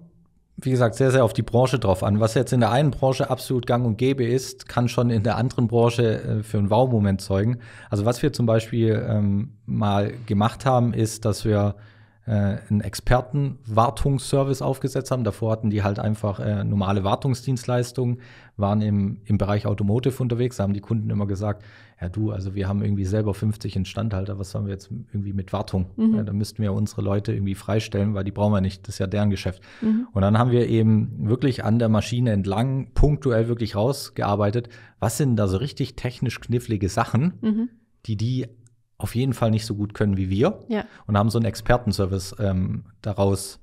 wie gesagt, sehr, sehr auf die Branche drauf an. Was jetzt in der einen Branche absolut gang und gäbe ist, kann schon in der anderen Branche äh, für einen Wow-Moment zeugen. Also was wir zum Beispiel ähm, mal gemacht haben, ist, dass wir äh, einen Expertenwartungsservice aufgesetzt haben. Davor hatten die halt einfach äh, normale Wartungsdienstleistungen, waren im, im Bereich Automotive unterwegs. Da haben die Kunden immer gesagt, ja du, also wir haben irgendwie selber 50 Instandhalter, was haben wir jetzt irgendwie mit Wartung? Mhm. Ja, da müssten wir unsere Leute irgendwie freistellen, weil die brauchen wir nicht, das ist ja deren Geschäft. Mhm. Und dann haben wir eben wirklich an der Maschine entlang punktuell wirklich rausgearbeitet, was sind da so richtig technisch knifflige Sachen, mhm. die die auf jeden Fall nicht so gut können wie wir ja. und haben so einen Expertenservice ähm, daraus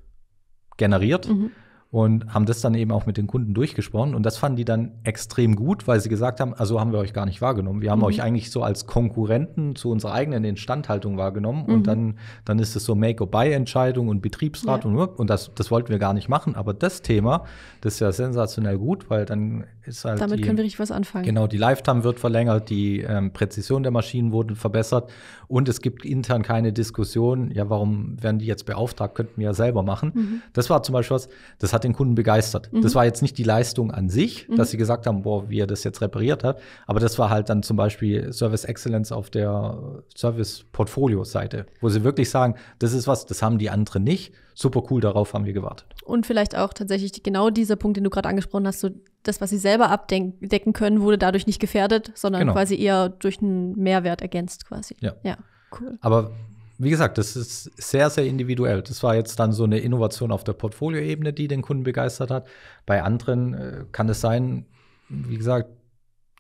generiert. Mhm und haben das dann eben auch mit den Kunden durchgesprochen. Und das fanden die dann extrem gut, weil sie gesagt haben, also haben wir euch gar nicht wahrgenommen. Wir haben mhm. euch eigentlich so als Konkurrenten zu unserer eigenen Instandhaltung wahrgenommen. Mhm. Und dann, dann ist es so Make-or-Buy-Entscheidung und Betriebsrat ja. und, und das, das wollten wir gar nicht machen. Aber das Thema, das ist ja sensationell gut, weil dann ist halt. Damit die, können wir richtig was anfangen. Genau, die Lifetime wird verlängert, die ähm, Präzision der Maschinen wurde verbessert und es gibt intern keine Diskussion, ja, warum werden die jetzt beauftragt, könnten wir ja selber machen. Mhm. Das war zum Beispiel was, das hat hat den Kunden begeistert. Mhm. Das war jetzt nicht die Leistung an sich, mhm. dass sie gesagt haben, boah, wie er das jetzt repariert hat, aber das war halt dann zum Beispiel Service Excellence auf der Service-Portfolio-Seite, wo sie wirklich sagen, das ist was, das haben die anderen nicht. Super cool, darauf haben wir gewartet. Und vielleicht auch tatsächlich genau dieser Punkt, den du gerade angesprochen hast, so das, was sie selber abdecken können, wurde dadurch nicht gefährdet, sondern genau. quasi eher durch einen Mehrwert ergänzt quasi. Ja. ja. Cool. Aber wie gesagt, das ist sehr, sehr individuell. Das war jetzt dann so eine Innovation auf der Portfolioebene, die den Kunden begeistert hat. Bei anderen äh, kann es sein, wie gesagt,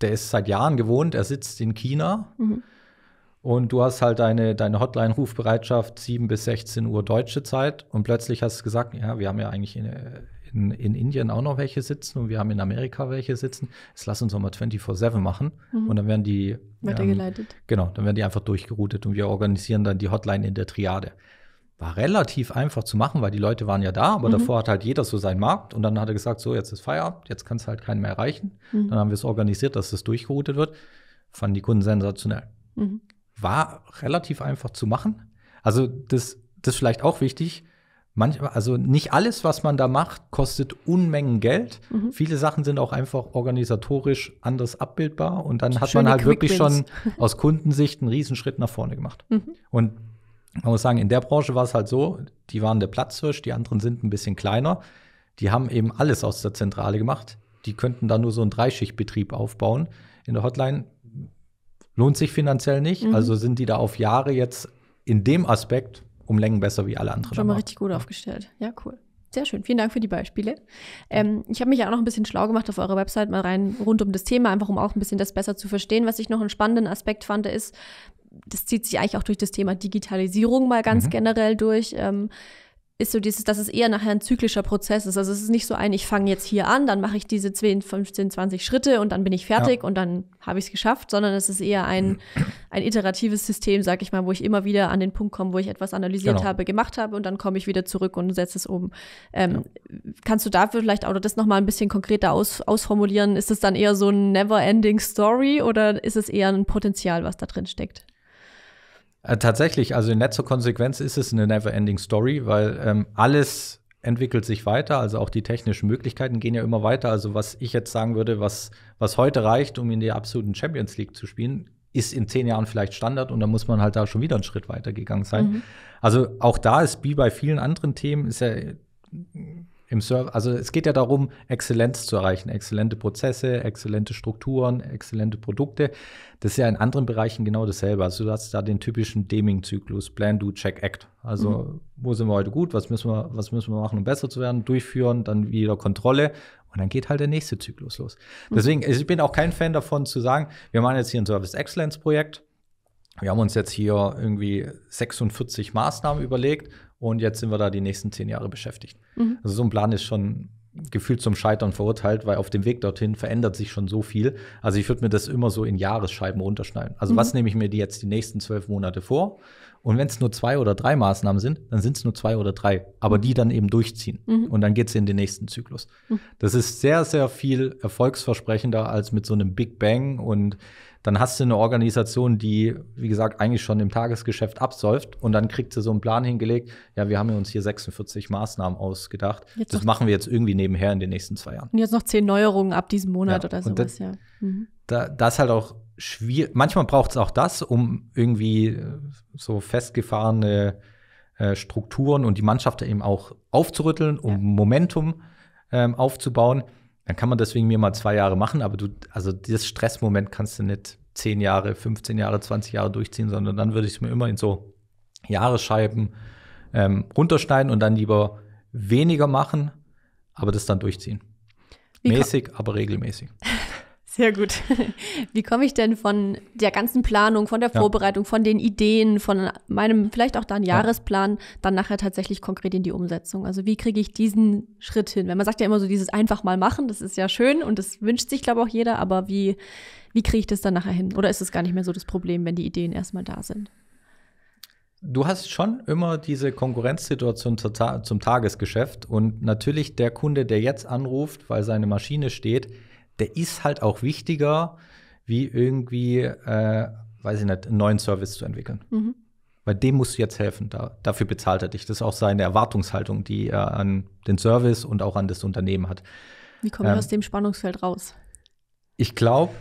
der ist seit Jahren gewohnt, er sitzt in China mhm. und du hast halt deine, deine Hotline-Rufbereitschaft 7 bis 16 Uhr deutsche Zeit und plötzlich hast du gesagt, ja, wir haben ja eigentlich eine, in, in Indien auch noch welche sitzen und wir haben in Amerika welche sitzen. Jetzt lass uns nochmal 24-7 machen mhm. und dann werden die. Weitergeleitet. Ähm, genau, dann werden die einfach durchgeroutet und wir organisieren dann die Hotline in der Triade. War relativ einfach zu machen, weil die Leute waren ja da, aber mhm. davor hat halt jeder so seinen Markt und dann hat er gesagt, so, jetzt ist Feierabend, jetzt kann es halt keinen mehr erreichen. Mhm. Dann haben wir es organisiert, dass das durchgeroutet wird. Fanden die Kunden sensationell. Mhm. War relativ einfach zu machen. Also das, das ist vielleicht auch wichtig manchmal, also nicht alles, was man da macht, kostet Unmengen Geld. Mhm. Viele Sachen sind auch einfach organisatorisch anders abbildbar und dann hat Schöne man halt Quick wirklich Wins. schon aus Kundensicht einen Riesenschritt nach vorne gemacht. Mhm. Und man muss sagen, in der Branche war es halt so, die waren der Platzhirsch, die anderen sind ein bisschen kleiner. Die haben eben alles aus der Zentrale gemacht. Die könnten da nur so einen Dreischichtbetrieb aufbauen. In der Hotline lohnt sich finanziell nicht. Mhm. Also sind die da auf Jahre jetzt in dem Aspekt um Längen besser wie alle anderen. Schon mal richtig gut aufgestellt. Ja, cool. Sehr schön. Vielen Dank für die Beispiele. Ähm, ich habe mich ja auch noch ein bisschen schlau gemacht auf eurer Website, mal rein rund um das Thema, einfach um auch ein bisschen das besser zu verstehen. Was ich noch einen spannenden Aspekt fand, ist, das zieht sich eigentlich auch durch das Thema Digitalisierung mal ganz mhm. generell durch. Ähm, ist so dieses, dass es eher nachher ein zyklischer Prozess ist. Also es ist nicht so ein, ich fange jetzt hier an, dann mache ich diese 10, 15, 20 Schritte und dann bin ich fertig ja. und dann habe ich es geschafft, sondern es ist eher ein, mhm. ein iteratives System, sag ich mal, wo ich immer wieder an den Punkt komme, wo ich etwas analysiert genau. habe, gemacht habe und dann komme ich wieder zurück und setze es um. Ähm, ja. Kannst du dafür vielleicht auch das nochmal ein bisschen konkreter aus, ausformulieren? Ist es dann eher so ein never-ending Story oder ist es eher ein Potenzial, was da drin steckt? Äh, tatsächlich, also in letzter Konsequenz ist es eine never-ending Story, weil ähm, alles entwickelt sich weiter, also auch die technischen Möglichkeiten gehen ja immer weiter. Also was ich jetzt sagen würde, was, was heute reicht, um in der absoluten Champions League zu spielen, ist in zehn Jahren vielleicht Standard und da muss man halt da schon wieder einen Schritt weiter gegangen sein. Mhm. Also auch da ist wie bei vielen anderen Themen, ist ja im Server, also es geht ja darum, Exzellenz zu erreichen, exzellente Prozesse, exzellente Strukturen, exzellente Produkte. Das ist ja in anderen Bereichen genau dasselbe. Also du hast da den typischen Deming-Zyklus, Plan, Do, Check, Act. Also mhm. wo sind wir heute gut, was müssen wir, was müssen wir machen, um besser zu werden, durchführen, dann wieder Kontrolle und dann geht halt der nächste Zyklus los. Mhm. Deswegen, ich bin auch kein Fan davon zu sagen, wir machen jetzt hier ein Service-Excellence-Projekt. Wir haben uns jetzt hier irgendwie 46 Maßnahmen überlegt und jetzt sind wir da die nächsten zehn Jahre beschäftigt. Mhm. Also so ein Plan ist schon gefühlt zum Scheitern verurteilt, weil auf dem Weg dorthin verändert sich schon so viel. Also ich würde mir das immer so in Jahresscheiben runterschneiden. Also mhm. was nehme ich mir die jetzt die nächsten zwölf Monate vor? Und wenn es nur zwei oder drei Maßnahmen sind, dann sind es nur zwei oder drei, aber die dann eben durchziehen. Mhm. Und dann geht es in den nächsten Zyklus. Mhm. Das ist sehr, sehr viel erfolgsversprechender als mit so einem Big Bang und dann hast du eine Organisation, die, wie gesagt, eigentlich schon im Tagesgeschäft absäuft und dann kriegt sie so einen Plan hingelegt, ja, wir haben uns hier 46 Maßnahmen ausgedacht. Jetzt das machen wir jetzt irgendwie nebenher in den nächsten zwei Jahren. Und jetzt noch zehn Neuerungen ab diesem Monat ja, oder sowas, das, ja. Mhm. Da, das ist halt auch schwierig. Manchmal braucht es auch das, um irgendwie äh, so festgefahrene äh, Strukturen und die Mannschaft eben auch aufzurütteln, um ja. Momentum ähm, aufzubauen. Dann kann man deswegen mir mal zwei Jahre machen, aber du, also dieses Stressmoment kannst du nicht zehn Jahre, 15 Jahre, 20 Jahre durchziehen, sondern dann würde ich es mir immer in so Jahresscheiben ähm, runterschneiden und dann lieber weniger machen, aber das dann durchziehen. Mäßig, aber regelmäßig. Sehr gut. Wie komme ich denn von der ganzen Planung, von der Vorbereitung, von den Ideen, von meinem vielleicht auch dann Jahresplan, dann nachher tatsächlich konkret in die Umsetzung? Also wie kriege ich diesen Schritt hin? Wenn man sagt ja immer so dieses einfach mal machen, das ist ja schön und das wünscht sich, glaube ich, auch jeder, aber wie, wie kriege ich das dann nachher hin? Oder ist es gar nicht mehr so das Problem, wenn die Ideen erstmal da sind? Du hast schon immer diese Konkurrenzsituation zum Tagesgeschäft und natürlich der Kunde, der jetzt anruft, weil seine Maschine steht, der ist halt auch wichtiger, wie irgendwie, äh, weiß ich nicht, einen neuen Service zu entwickeln. Mhm. Weil dem musst du jetzt helfen. Da, dafür bezahlt er dich. Das ist auch seine Erwartungshaltung, die er an den Service und auch an das Unternehmen hat. Wie komme ich ähm, aus dem Spannungsfeld raus? Ich glaube,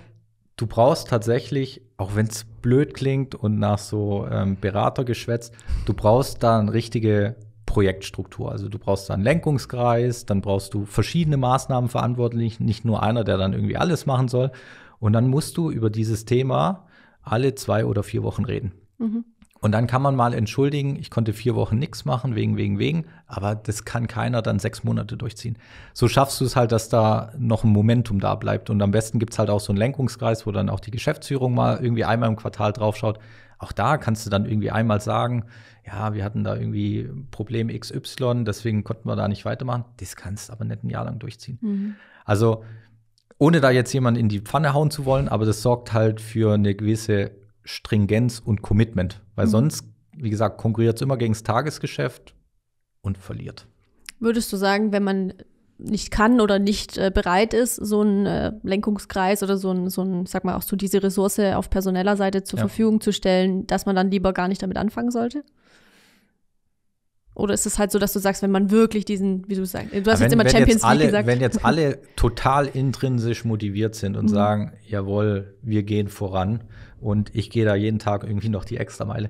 du brauchst tatsächlich, auch wenn es blöd klingt und nach so ähm, geschwätzt, du brauchst da eine richtige Projektstruktur. Also du brauchst da einen Lenkungskreis, dann brauchst du verschiedene Maßnahmen verantwortlich, nicht nur einer, der dann irgendwie alles machen soll. Und dann musst du über dieses Thema alle zwei oder vier Wochen reden. Mhm. Und dann kann man mal entschuldigen, ich konnte vier Wochen nichts machen, wegen, wegen, wegen, aber das kann keiner dann sechs Monate durchziehen. So schaffst du es halt, dass da noch ein Momentum da bleibt. Und am besten gibt es halt auch so einen Lenkungskreis, wo dann auch die Geschäftsführung mal irgendwie einmal im Quartal draufschaut, auch da kannst du dann irgendwie einmal sagen, ja, wir hatten da irgendwie Problem XY, deswegen konnten wir da nicht weitermachen. Das kannst du aber nicht ein Jahr lang durchziehen. Mhm. Also, ohne da jetzt jemanden in die Pfanne hauen zu wollen, aber das sorgt halt für eine gewisse Stringenz und Commitment, weil mhm. sonst, wie gesagt, konkurriert es immer gegen das Tagesgeschäft und verliert. Würdest du sagen, wenn man nicht kann oder nicht äh, bereit ist, so einen äh, Lenkungskreis oder so ein, so ein, sag mal, auch so diese Ressource auf personeller Seite zur ja. Verfügung zu stellen, dass man dann lieber gar nicht damit anfangen sollte? Oder ist es halt so, dass du sagst, wenn man wirklich diesen, wie du sagst, du hast wenn, jetzt immer Champions jetzt alle, League gesagt. Wenn jetzt alle total intrinsisch motiviert sind und mhm. sagen, jawohl, wir gehen voran und ich gehe da jeden Tag irgendwie noch die extra Meile,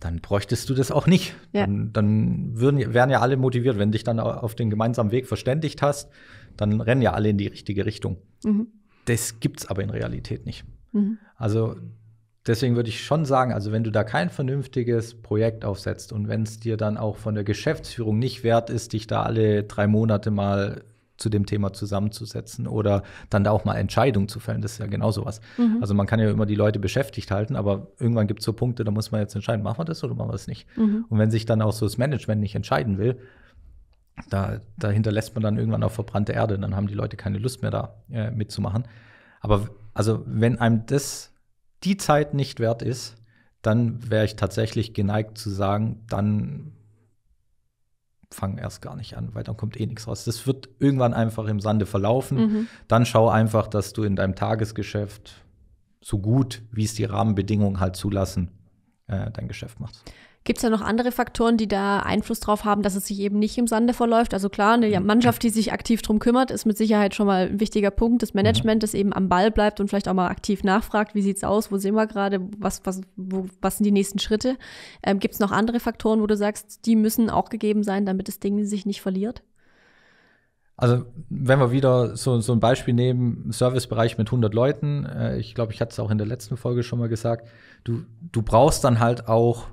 dann bräuchtest du das auch nicht. Ja. Dann, dann würden, wären ja alle motiviert, wenn dich dann auf den gemeinsamen Weg verständigt hast, dann rennen ja alle in die richtige Richtung. Mhm. Das es aber in Realität nicht. Mhm. Also deswegen würde ich schon sagen, also wenn du da kein vernünftiges Projekt aufsetzt und wenn es dir dann auch von der Geschäftsführung nicht wert ist, dich da alle drei Monate mal zu dem Thema zusammenzusetzen oder dann da auch mal Entscheidungen zu fällen. Das ist ja genau sowas. Mhm. Also man kann ja immer die Leute beschäftigt halten, aber irgendwann gibt es so Punkte, da muss man jetzt entscheiden, machen wir das oder machen wir das nicht. Mhm. Und wenn sich dann auch so das Management nicht entscheiden will, da, da hinterlässt man dann irgendwann auch verbrannte Erde. Dann haben die Leute keine Lust mehr da äh, mitzumachen. Aber also wenn einem das die Zeit nicht wert ist, dann wäre ich tatsächlich geneigt zu sagen, dann fang erst gar nicht an, weil dann kommt eh nichts raus. Das wird irgendwann einfach im Sande verlaufen. Mhm. Dann schau einfach, dass du in deinem Tagesgeschäft so gut, wie es die Rahmenbedingungen halt zulassen, äh, dein Geschäft machst. Gibt es da noch andere Faktoren, die da Einfluss drauf haben, dass es sich eben nicht im Sande verläuft? Also klar, eine mhm. Mannschaft, die sich aktiv drum kümmert, ist mit Sicherheit schon mal ein wichtiger Punkt. Das Management, mhm. das eben am Ball bleibt und vielleicht auch mal aktiv nachfragt, wie sieht's aus, wo sind wir gerade, was, was, was sind die nächsten Schritte? Ähm, Gibt es noch andere Faktoren, wo du sagst, die müssen auch gegeben sein, damit das Ding sich nicht verliert? Also wenn wir wieder so, so ein Beispiel nehmen, Servicebereich mit 100 Leuten, äh, ich glaube, ich hatte es auch in der letzten Folge schon mal gesagt, du, du brauchst dann halt auch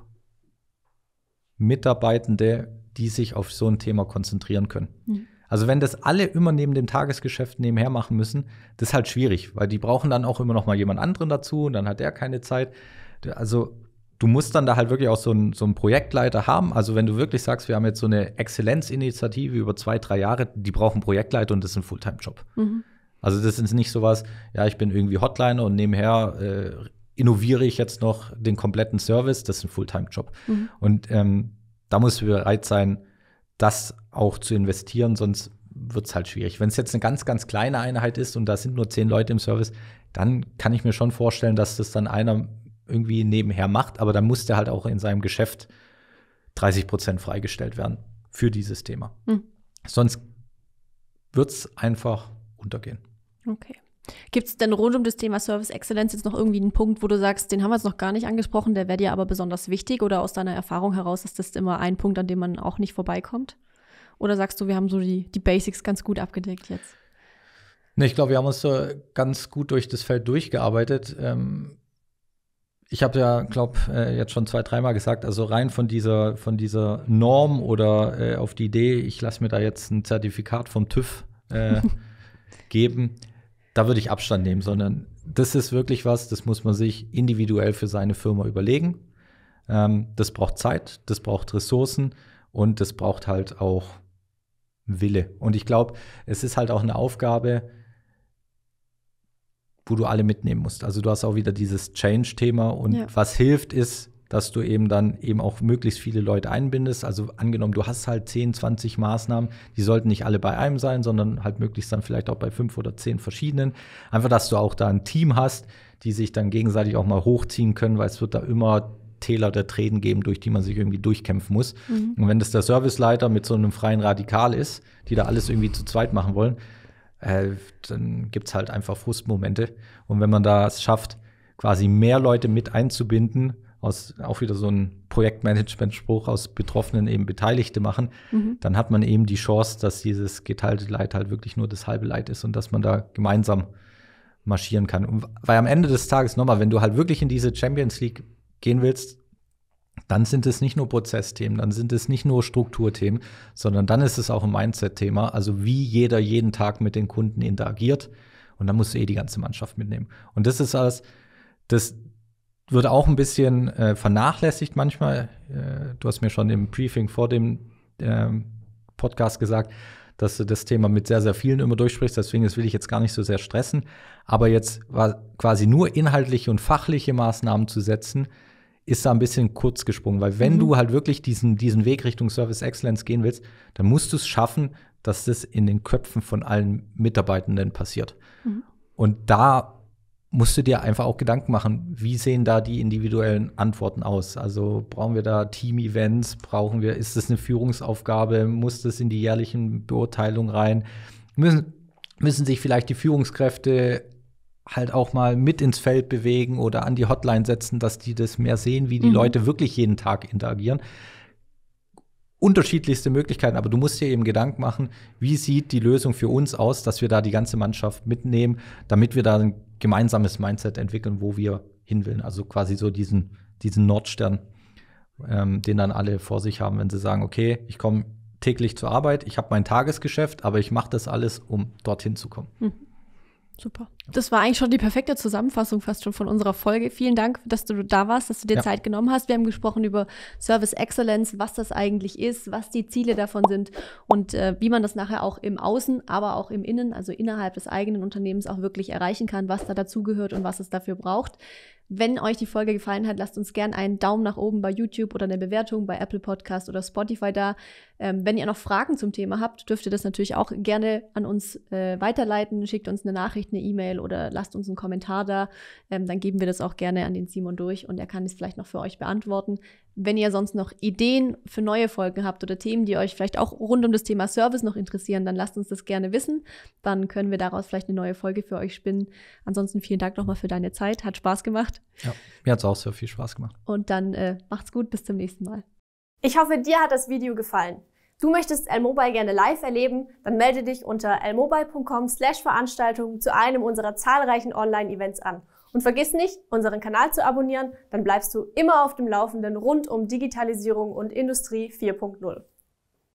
Mitarbeitende, die sich auf so ein Thema konzentrieren können. Mhm. Also wenn das alle immer neben dem Tagesgeschäft nebenher machen müssen, das ist halt schwierig, weil die brauchen dann auch immer noch mal jemand anderen dazu und dann hat der keine Zeit. Also du musst dann da halt wirklich auch so einen, so einen Projektleiter haben. Also wenn du wirklich sagst, wir haben jetzt so eine Exzellenzinitiative über zwei, drei Jahre, die brauchen Projektleiter und das ist ein Fulltime-Job. Mhm. Also das ist nicht sowas, ja, ich bin irgendwie Hotliner und nebenher äh, innoviere ich jetzt noch den kompletten Service, das ist ein Fulltime-Job. Mhm. Und ähm, da muss ich bereit sein, das auch zu investieren, sonst wird es halt schwierig. Wenn es jetzt eine ganz, ganz kleine Einheit ist und da sind nur zehn Leute im Service, dann kann ich mir schon vorstellen, dass das dann einer irgendwie nebenher macht, aber dann muss der halt auch in seinem Geschäft 30 Prozent freigestellt werden für dieses Thema. Mhm. Sonst wird es einfach untergehen. Okay. Gibt es denn rund um das Thema Service Excellence jetzt noch irgendwie einen Punkt, wo du sagst, den haben wir jetzt noch gar nicht angesprochen, der wäre dir aber besonders wichtig oder aus deiner Erfahrung heraus ist das immer ein Punkt, an dem man auch nicht vorbeikommt? Oder sagst du, wir haben so die, die Basics ganz gut abgedeckt jetzt? Nee, ich glaube, wir haben uns so ganz gut durch das Feld durchgearbeitet. Ähm, ich habe ja, glaube äh, jetzt schon zwei, dreimal gesagt, also rein von dieser, von dieser Norm oder äh, auf die Idee, ich lasse mir da jetzt ein Zertifikat vom TÜV äh, geben da würde ich Abstand nehmen, sondern das ist wirklich was, das muss man sich individuell für seine Firma überlegen. Ähm, das braucht Zeit, das braucht Ressourcen und das braucht halt auch Wille. Und ich glaube, es ist halt auch eine Aufgabe, wo du alle mitnehmen musst. Also du hast auch wieder dieses Change-Thema und ja. was hilft ist, dass du eben dann eben auch möglichst viele Leute einbindest. Also angenommen, du hast halt 10, 20 Maßnahmen, die sollten nicht alle bei einem sein, sondern halt möglichst dann vielleicht auch bei fünf oder zehn verschiedenen. Einfach, dass du auch da ein Team hast, die sich dann gegenseitig auch mal hochziehen können, weil es wird da immer Täler der Tränen geben, durch die man sich irgendwie durchkämpfen muss. Mhm. Und wenn das der Serviceleiter mit so einem freien Radikal ist, die da alles irgendwie zu zweit machen wollen, äh, dann gibt es halt einfach Frustmomente. Und wenn man das schafft, quasi mehr Leute mit einzubinden, aus auch wieder so ein Projektmanagement-Spruch aus Betroffenen eben Beteiligte machen, mhm. dann hat man eben die Chance, dass dieses geteilte Leid halt wirklich nur das halbe Leid ist und dass man da gemeinsam marschieren kann. Und weil am Ende des Tages nochmal, wenn du halt wirklich in diese Champions League gehen willst, dann sind es nicht nur Prozessthemen, dann sind es nicht nur Strukturthemen, sondern dann ist es auch ein Mindset-Thema, also wie jeder jeden Tag mit den Kunden interagiert. Und dann musst du eh die ganze Mannschaft mitnehmen. Und das ist alles, das, wird auch ein bisschen äh, vernachlässigt manchmal. Äh, du hast mir schon im Briefing vor dem ähm, Podcast gesagt, dass du das Thema mit sehr, sehr vielen immer durchsprichst. Deswegen, das will ich jetzt gar nicht so sehr stressen. Aber jetzt quasi nur inhaltliche und fachliche Maßnahmen zu setzen, ist da ein bisschen kurz gesprungen. Weil wenn mhm. du halt wirklich diesen, diesen Weg Richtung Service Excellence gehen willst, dann musst du es schaffen, dass das in den Köpfen von allen Mitarbeitenden passiert. Mhm. Und da musst du dir einfach auch Gedanken machen, wie sehen da die individuellen Antworten aus? Also brauchen wir da Team-Events? Brauchen wir, ist das eine Führungsaufgabe? Muss das in die jährlichen Beurteilungen rein? Müssen, müssen sich vielleicht die Führungskräfte halt auch mal mit ins Feld bewegen oder an die Hotline setzen, dass die das mehr sehen, wie die mhm. Leute wirklich jeden Tag interagieren. Unterschiedlichste Möglichkeiten, aber du musst dir eben Gedanken machen, wie sieht die Lösung für uns aus, dass wir da die ganze Mannschaft mitnehmen, damit wir da ein gemeinsames Mindset entwickeln, wo wir hinwillen. Also quasi so diesen, diesen Nordstern, ähm, den dann alle vor sich haben, wenn sie sagen, okay, ich komme täglich zur Arbeit, ich habe mein Tagesgeschäft, aber ich mache das alles, um dorthin zu kommen. Mhm. Super. Das war eigentlich schon die perfekte Zusammenfassung fast schon von unserer Folge. Vielen Dank, dass du da warst, dass du dir ja. Zeit genommen hast. Wir haben gesprochen über Service Excellence, was das eigentlich ist, was die Ziele davon sind und äh, wie man das nachher auch im Außen, aber auch im Innen, also innerhalb des eigenen Unternehmens auch wirklich erreichen kann, was da dazugehört und was es dafür braucht. Wenn euch die Folge gefallen hat, lasst uns gerne einen Daumen nach oben bei YouTube oder eine Bewertung bei Apple Podcast oder Spotify da. Ähm, wenn ihr noch Fragen zum Thema habt, dürft ihr das natürlich auch gerne an uns äh, weiterleiten. Schickt uns eine Nachricht, eine E-Mail oder lasst uns einen Kommentar da. Ähm, dann geben wir das auch gerne an den Simon durch und er kann es vielleicht noch für euch beantworten. Wenn ihr sonst noch Ideen für neue Folgen habt oder Themen, die euch vielleicht auch rund um das Thema Service noch interessieren, dann lasst uns das gerne wissen. Dann können wir daraus vielleicht eine neue Folge für euch spinnen. Ansonsten vielen Dank nochmal für deine Zeit. Hat Spaß gemacht. Ja, mir hat es auch sehr viel Spaß gemacht. Und dann äh, macht's gut, bis zum nächsten Mal. Ich hoffe, dir hat das Video gefallen. Du möchtest L-Mobile gerne live erleben? Dann melde dich unter lmobile.com slash Veranstaltung zu einem unserer zahlreichen Online-Events an. Und vergiss nicht, unseren Kanal zu abonnieren, dann bleibst du immer auf dem Laufenden rund um Digitalisierung und Industrie 4.0.